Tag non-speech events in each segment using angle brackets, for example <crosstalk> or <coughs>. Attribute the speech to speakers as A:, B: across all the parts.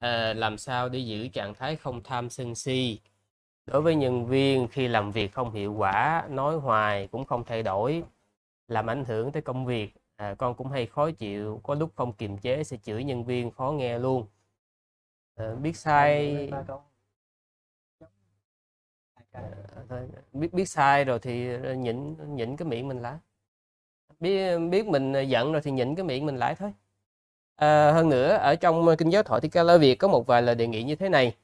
A: à, làm sao để giữ trạng thái không tham sân si đối với nhân viên khi làm việc không hiệu quả nói hoài cũng không thay đổi làm ảnh hưởng tới công việc à, con cũng hay khó chịu có lúc không kiềm chế sẽ chửi nhân viên khó nghe luôn à, biết sai à, biết biết sai rồi thì nhịn nhịn cái miệng mình lại biết biết mình giận rồi thì nhịn cái miệng mình lại thôi À, hơn nữa ở trong ờ, kinh giáo thoại thi ca la Việt có một vài lời đề nghị như thế này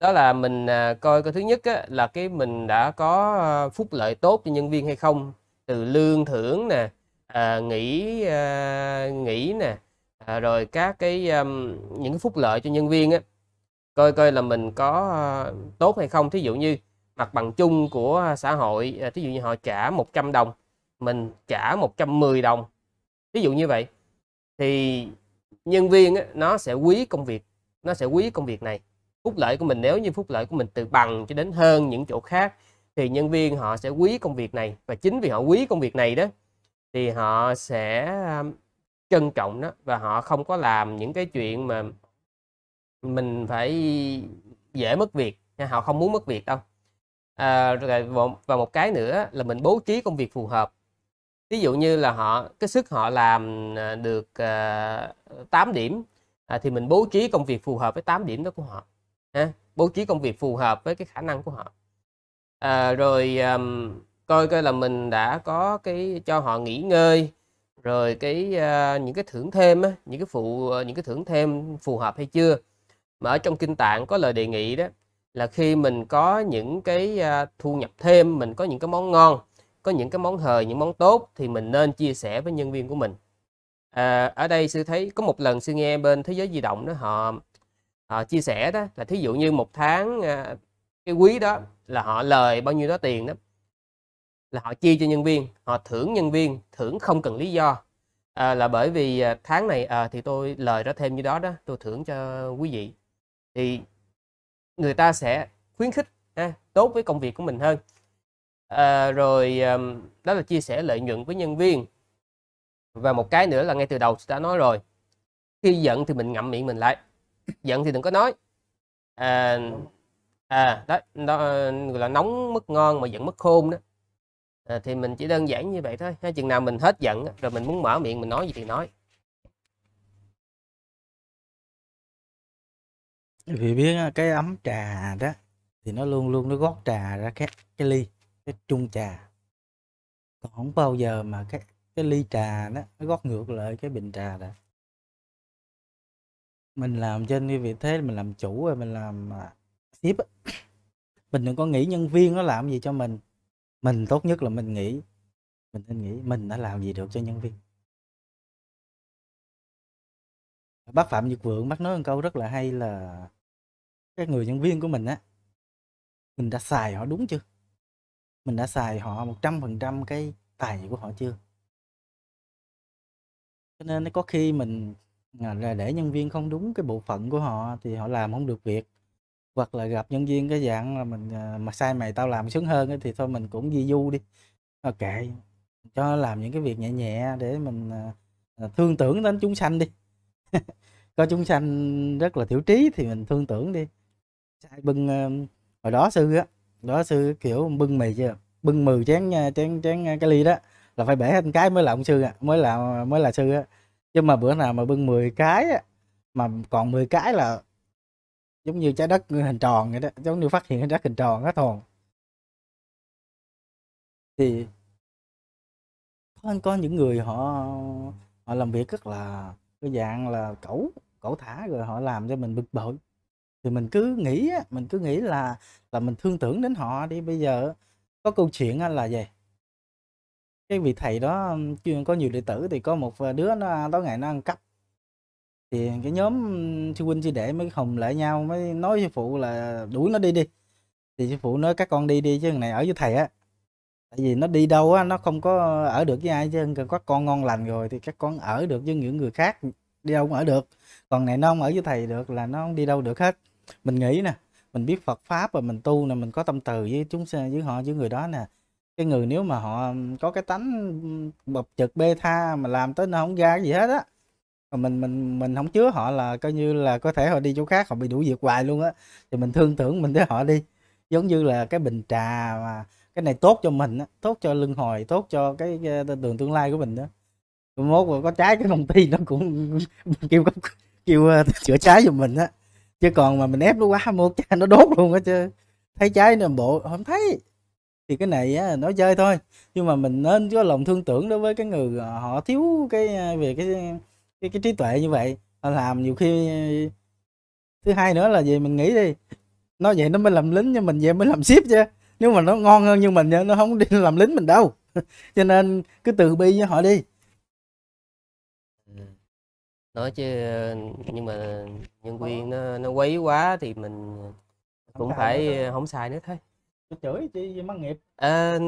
A: đó là mình à, coi cái thứ nhất á, là cái mình đã có ờ, phúc lợi tốt cho nhân viên hay không từ lương thưởng nè à, nghỉ à, nghỉ nè à, rồi các cái um, những cái phúc lợi cho nhân viên á coi coi là mình có à, tốt hay không thí dụ như mặt bằng chung của xã hội à, thí dụ như họ trả 100 đồng mình trả 110 đồng ví dụ như vậy thì nhân viên nó sẽ quý công việc nó sẽ quý công việc này phúc lợi của mình nếu như phúc lợi của mình từ bằng cho đến hơn những chỗ khác thì nhân viên họ sẽ quý công việc này và chính vì họ quý công việc này đó thì họ sẽ um, trân trọng nó và họ không có làm những cái chuyện mà mình phải dễ mất việc họ không muốn mất việc đâu à, và một cái nữa là mình bố trí công việc phù hợp ví dụ như là họ cái sức họ làm ờ, được uh, ờ, 8 điểm à, thì mình bố trí công việc phù hợp với 8 điểm đó của họ ha? bố trí công việc phù hợp với cái khả năng của họ à, rồi um, coi coi là mình đã có cái cho họ nghỉ ngơi rồi cái uh, những cái thưởng thêm á, những cái phụ những cái thưởng thêm phù hợp hay chưa mà ở trong kinh tạng có lời đề nghị đó là khi mình có những cái uh, thu nhập thêm mình có những cái món ngon có những cái món hời những món tốt thì mình nên chia sẻ với nhân viên của mình à, ở đây sư thấy có một lần sư nghe bên thế giới di động đó họ họ chia sẻ đó là thí dụ như một tháng à, cái quý đó là họ lời bao nhiêu đó tiền đó là họ chia cho nhân viên họ thưởng nhân viên thưởng không cần lý do à, là bởi vì à, tháng này à, thì tôi lời ra thêm như đó đó tôi thưởng cho quý vị thì người ta sẽ khuyến khích à, tốt với công việc của mình hơn à, rồi um, đó là chia sẻ lợi nhuận với nhân viên và một cái nữa là ngay từ đầu đã nói rồi khi giận thì mình ngậm miệng mình lại giận thì đừng có nói à, à đó, đó gọi là nóng mất ngon mà giận mất khôn đó à, thì mình chỉ đơn giản như vậy thôi ha, chừng nào mình hết giận rồi mình muốn mở miệng mình nói gì thì nói
B: vì biết cái ấm trà đó thì nó luôn luôn nó gót trà ra cái cái ly cái chung trà còn không bao giờ mà cái cái ly trà đó nó gót ngược lại cái bình trà đó mình làm trên cái vị thế mình làm chủ rồi mình làm tiếp à, <coughs> mình đừng có nghĩ nhân viên nó làm gì cho mình mình tốt nhất là mình nghĩ mình nên nghĩ mình đã làm gì được cho nhân viên bác phạm nhật vượng bác nói một câu rất là hay là các người nhân viên của mình á mình đã xài họ đúng chưa mình đã xài họ 100% cái tài của họ chưa cho nên có khi mình à, là để nhân viên không đúng cái bộ phận của họ thì họ làm không được việc hoặc là gặp nhân viên cái dạng là mình à, mà sai mày tao làm sướng hơn thì thôi mình cũng di du đi à, kệ cho làm những cái việc nhẹ nhẹ để mình à, thương tưởng đến chúng sanh đi <laughs> có chúng sanh rất là thiểu trí thì mình thương tưởng đi sai bưng hồi đó sư á đó sư kiểu bưng mì chưa bưng mừ chén chén chén cái ly đó là phải bẻ hết cái mới là ông sư à, mới là mới là sư á chứ mà bữa nào mà bưng 10 cái á, mà còn 10 cái là giống như trái đất hình tròn vậy đó giống như phát hiện trái đất hình tròn hết hồn thì có có những người họ họ làm việc rất là cái dạng là cẩu cẩu thả rồi họ làm cho mình bực bội thì mình cứ nghĩ mình cứ nghĩ là là mình thương tưởng đến họ đi bây giờ có câu chuyện là gì cái vị thầy đó có nhiều đệ tử thì có một ờ, đứa nó à, tối ngày nó ăn cắp thì cái nhóm sư huynh sư đệ mới hùng lại nhau mới nói với phụ là đuổi nó đi đi thì sư phụ nói các con đi đi chứ này ở với thầy á tại vì nó đi đâu á nó không có ở được với ai chứ có con ngon lành rồi thì các con ở được với những người khác đi đâu cũng ở được còn này nó không ở với thầy được là nó không đi đâu được hết mình nghĩ nè mình biết Phật pháp và mình tu nè, mình có tâm từ với chúng với họ với người đó nè cái người nếu mà họ có cái tánh bập chợt bê tha mà làm tới nó không ra gì hết á mà mình mình mình không chứa họ là coi như là có thể họ đi chỗ khác họ bị đủ việc hoài luôn á thì mình thương tưởng mình để họ đi giống như là cái bình trà mà cái này tốt cho mình á tốt cho lưng hồi tốt cho cái, cái đường tương lai của mình đó mốt có trái cái công ty <laughs> nó cũng <laughs> kêu kêu ờ, chữa trái cho mình á chứ còn mà mình ép nó quá mua cha nó đốt luôn á chứ thấy trái nó bộ không thấy thì cái này á, nó chơi thôi nhưng mà mình nên có lòng thương tưởng đối với cái người ờ, họ thiếu cái ờ, về cái cái, cái trí tuệ như vậy họ làm nhiều khi thứ hai nữa là gì mình nghĩ đi nó vậy nó mới làm lính cho mình về mới làm ship chứ nếu mà nó ngon hơn như mình nó không đi làm lính mình đâu <laughs> cho nên cứ từ bi với họ đi
A: nói chứ nhưng mà nhân viên nó nó quý quá thì mình cũng không phải không xài nữa thôi tôi chửi
B: chi mắc nghiệp
A: à,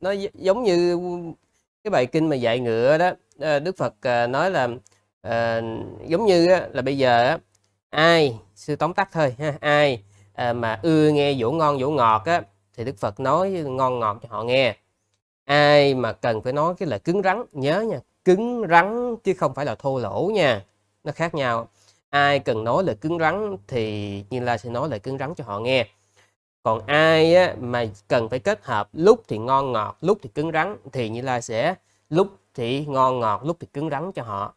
A: nó giống như cái bài kinh mà dạy ngựa đó à, đức phật à, nói là à, giống như là bây giờ ai sư tóm tắt thôi ha ai à, mà ưa nghe dỗ ngon dỗ ngọt á thì đức phật nói ngon ngọt cho họ nghe ai mà cần phải nói cái lời cứng rắn nhớ nha cứng rắn chứ không phải là thô lỗ nha nó khác nhau ai cần nói lời cứng rắn thì như La sẽ nói lời cứng rắn cho họ nghe còn ai á, mà cần phải kết hợp lúc thì ngon ngọt lúc thì cứng rắn thì như La sẽ lúc thì ngon ngọt lúc thì cứng rắn cho họ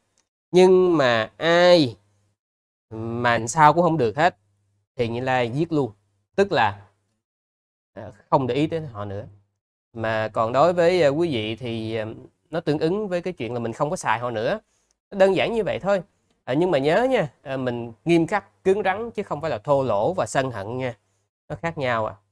A: nhưng mà ai mà sao cũng không được hết thì như La giết luôn tức là à, không để ý tới họ nữa mà còn đối với à, quý vị thì à, nó tương ứng với cái chuyện là mình không có xài họ nữa đơn giản như vậy thôi à, nhưng mà nhớ nha à, mình nghiêm khắc cứng rắn chứ không phải là thô lỗ và sân hận nha nó khác nhau à